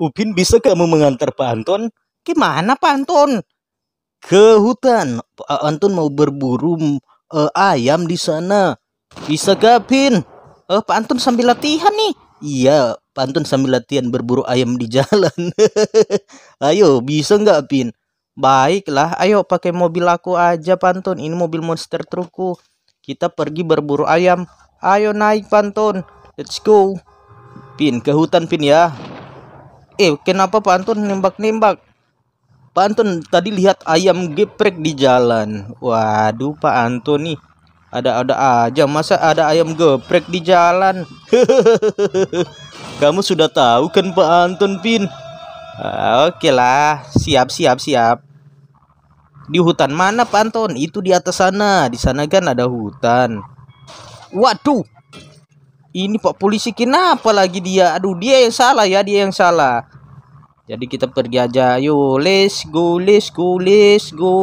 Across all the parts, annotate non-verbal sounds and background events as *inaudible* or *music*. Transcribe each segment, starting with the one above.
Upin bisa kamu mengantar Pak Anton? Gimana Pak Anton? Ke hutan. Pak Anton mau berburu uh, ayam di sana. Bisa gak, Pin? Uh, Pak Anton sambil latihan nih. Iya, Pak Anton sambil latihan berburu ayam di *laughs* jalan. Ayo, bisa gak, Pin? Baiklah, ayo pakai mobil aku aja, Pantun. Ini mobil monster trukku. Kita pergi berburu ayam. Ayo naik, Pantun. Let's go. Pin, ke hutan, Pin ya eh kenapa Anton nembak-nembak Pak Anton tadi lihat ayam geprek di jalan waduh pak Antoni, nih ada ada aja masa ada ayam geprek di jalan *laughs* kamu sudah tahu kan pak Anton pin ah, oke okay lah siap siap siap di hutan mana pak anton itu di atas sana di sana kan ada hutan waduh ini Pak polisi kenapa lagi dia aduh dia yang salah ya dia yang salah jadi kita pergi aja yo let's go let's go let's go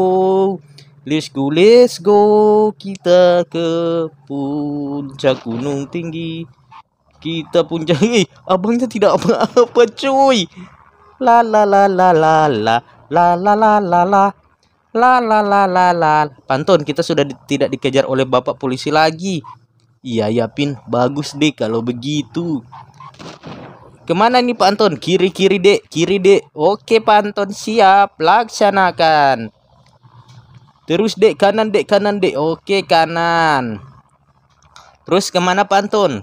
let's go let's go kita ke puncak gunung tinggi kita puncak eh abangnya tidak apa-apa cuy la la la la la la la la la la la la la la la la pantun kita sudah tidak dikejar oleh bapak polisi lagi Iya ya Pin, bagus deh kalau begitu. Kemana nih Pak Anton? Kiri kiri dek, kiri dek. Oke Pak Anton siap, laksanakan. Terus dek kanan dek kanan dek. Oke kanan. Terus kemana Pak Anton?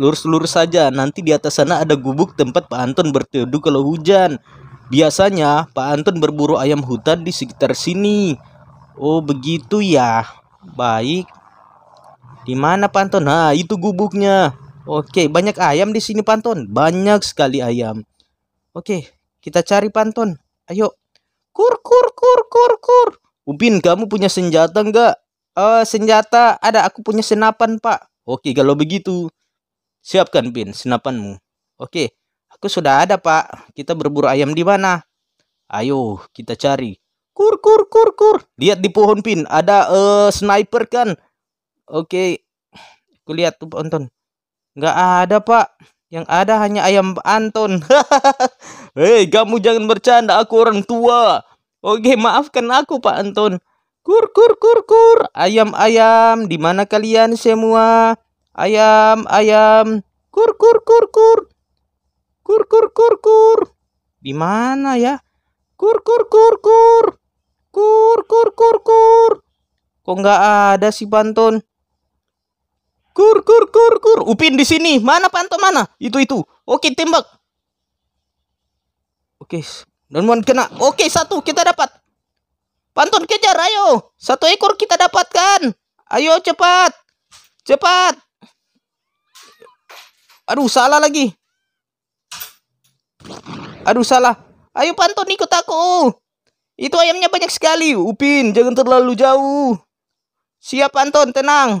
Lurus-lurus saja. Nanti di atas sana ada gubuk tempat Pak Anton berteduh kalau hujan. Biasanya Pak Anton berburu ayam hutan di sekitar sini. Oh begitu ya. Baik. Di mana Panton? Nah, itu gubuknya. Oke, banyak ayam di sini Panton. Banyak sekali ayam. Oke, kita cari Panton. Ayo. Kur kur kur kur kur. Upin, kamu punya senjata enggak? Eh, uh, senjata ada, aku punya senapan, Pak. Oke, kalau begitu siapkan Pin senapanmu. Oke, aku sudah ada, Pak. Kita berburu ayam di mana? Ayo, kita cari. Kur kur kur kur. Lihat di pohon Pin, ada uh, sniper kan? Oke. Kulihat tuh Pak Anton. Nggak ada, Pak. Yang ada hanya ayam Anton. *laughs* Hei, kamu jangan bercanda. Aku orang tua. Oke, maafkan aku, Pak Anton. Kur, kur, kur, kur. Ayam, ayam. Di mana kalian semua? Ayam, ayam. Kur, kur, kur, kur. Kur, kur, kur, kur. Di mana ya? Kur, kur, kur, kur. Kur, kur, kur, kur. Kok nggak ada sih, Anton? Kur, kur, kur, kur. Upin di sini. Mana Panto mana? Itu itu. Oke, tembak. Oke, dan mohon kena. Oke, satu kita dapat. Pantun kejar, ayo. Satu ekor kita dapatkan. Ayo cepat. Cepat. Aduh, salah lagi. Aduh, salah. Ayo Pantun ikut aku. Itu ayamnya banyak sekali. Upin, jangan terlalu jauh. Siap pantun tenang.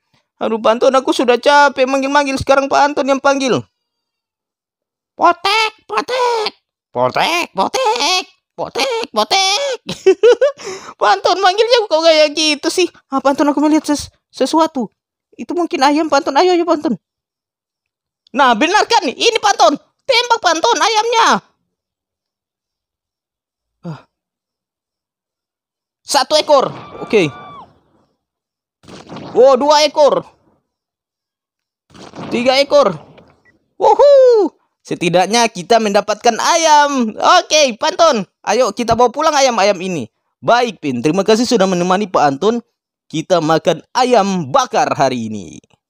Aduh Pak Anton aku sudah capek manggil-manggil sekarang Pak Anton yang panggil. Potek, potek. Potek, potek. Potek, potek. *laughs* Pak Anton manggilnya kok kayak gitu sih. Ah, Pak Anton aku melihat ses sesuatu. Itu mungkin ayam Pak Anton. Ayo ayo Pak Anton. Nah benar kan ini Pak Anton. Tembak Pak Anton ayamnya. Ah. Satu ekor. Oke. Okay. Oh, dua ekor. Tiga ekor. Wuhu. Setidaknya kita mendapatkan ayam. Oke, Pak Anton. Ayo kita bawa pulang ayam-ayam ini. Baik, Pin. Terima kasih sudah menemani Pak Anton. Kita makan ayam bakar hari ini.